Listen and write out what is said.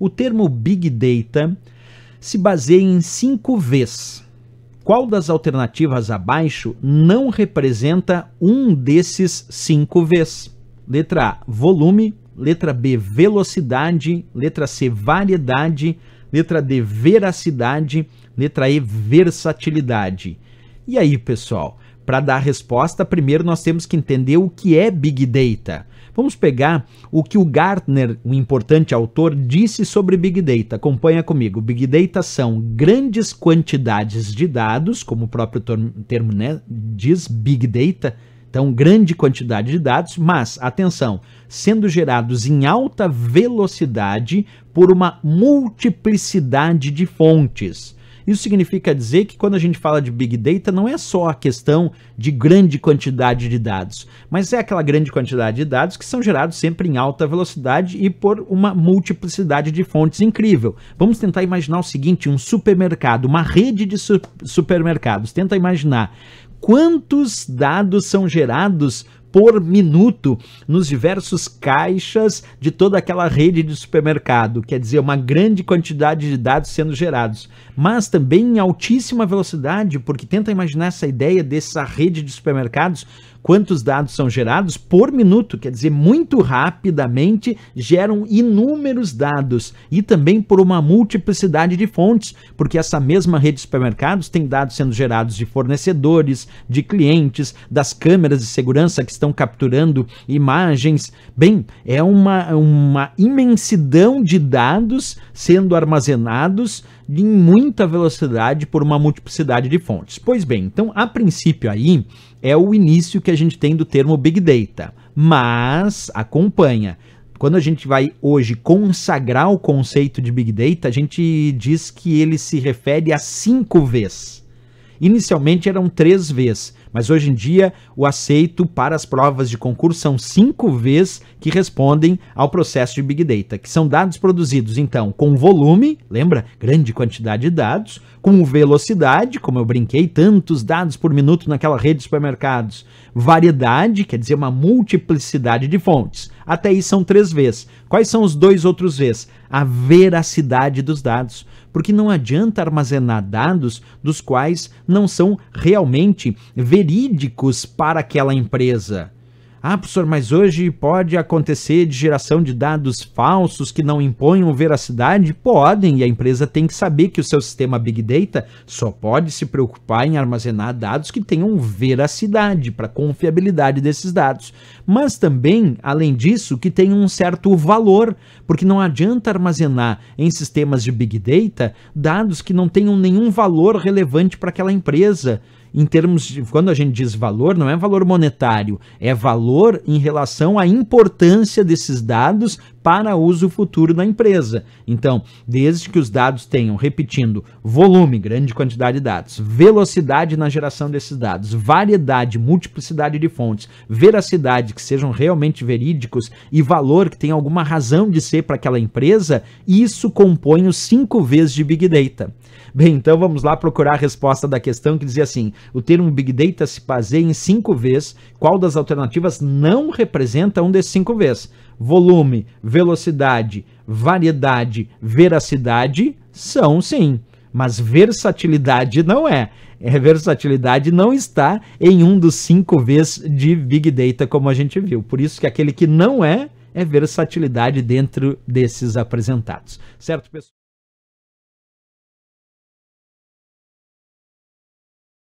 O termo Big Data se baseia em cinco Vs. Qual das alternativas abaixo não representa um desses cinco Vs? Letra A, volume. Letra B, velocidade. Letra C, variedade. Letra D, veracidade. Letra E, versatilidade. E aí, pessoal? para dar resposta, primeiro nós temos que entender o que é Big Data. Vamos pegar o que o Gartner, um importante autor, disse sobre Big Data. Acompanha comigo. Big Data são grandes quantidades de dados, como o próprio termo né, diz, Big Data. Então, grande quantidade de dados, mas, atenção, sendo gerados em alta velocidade por uma multiplicidade de fontes. Isso significa dizer que quando a gente fala de Big Data, não é só a questão de grande quantidade de dados, mas é aquela grande quantidade de dados que são gerados sempre em alta velocidade e por uma multiplicidade de fontes incrível. Vamos tentar imaginar o seguinte: um supermercado, uma rede de supermercados. Tenta imaginar quantos dados são gerados por minuto nos diversos caixas de toda aquela rede de supermercado, quer dizer, uma grande quantidade de dados sendo gerados, mas também em altíssima velocidade, porque tenta imaginar essa ideia dessa rede de supermercados quantos dados são gerados por minuto, quer dizer, muito rapidamente geram inúmeros dados e também por uma multiplicidade de fontes, porque essa mesma rede de supermercados tem dados sendo gerados de fornecedores, de clientes, das câmeras de segurança que estão capturando imagens. Bem, é uma, uma imensidão de dados sendo armazenados em muita velocidade por uma multiplicidade de fontes. Pois bem, então a princípio aí é o início que a gente tem do termo Big Data, mas acompanha quando a gente vai hoje consagrar o conceito de Big Data, a gente diz que ele se refere a cinco vezes. Inicialmente eram três vezes. Mas hoje em dia, o aceito para as provas de concurso são cinco vezes que respondem ao processo de Big Data, que são dados produzidos, então, com volume, lembra? Grande quantidade de dados, com velocidade, como eu brinquei, tantos dados por minuto naquela rede de supermercados, variedade, quer dizer, uma multiplicidade de fontes até aí são três vezes. Quais são os dois outros vezes? A veracidade dos dados. Porque não adianta armazenar dados dos quais não são realmente verídicos para aquela empresa. Ah, professor, mas hoje pode acontecer de geração de dados falsos que não imponham veracidade? Podem, e a empresa tem que saber que o seu sistema Big Data só pode se preocupar em armazenar dados que tenham veracidade para confiabilidade desses dados. Mas também, além disso, que tenham um certo valor, porque não adianta armazenar em sistemas de Big Data dados que não tenham nenhum valor relevante para aquela empresa em termos de. Quando a gente diz valor, não é valor monetário, é valor em relação à importância desses dados para uso futuro da empresa. Então, desde que os dados tenham, repetindo, volume, grande quantidade de dados, velocidade na geração desses dados, variedade, multiplicidade de fontes, veracidade, que sejam realmente verídicos e valor que tenha alguma razão de ser para aquela empresa, isso compõe os cinco vezes de Big Data. Bem, então vamos lá procurar a resposta da questão que dizia assim: o termo Big Data se baseia em cinco vezes, qual das alternativas não representa um desses cinco vezes? volume, velocidade, variedade, veracidade são sim, mas versatilidade não é. é versatilidade não está em um dos cinco Vs de Big Data, como a gente viu. Por isso que aquele que não é, é versatilidade dentro desses apresentados. Certo, pessoal?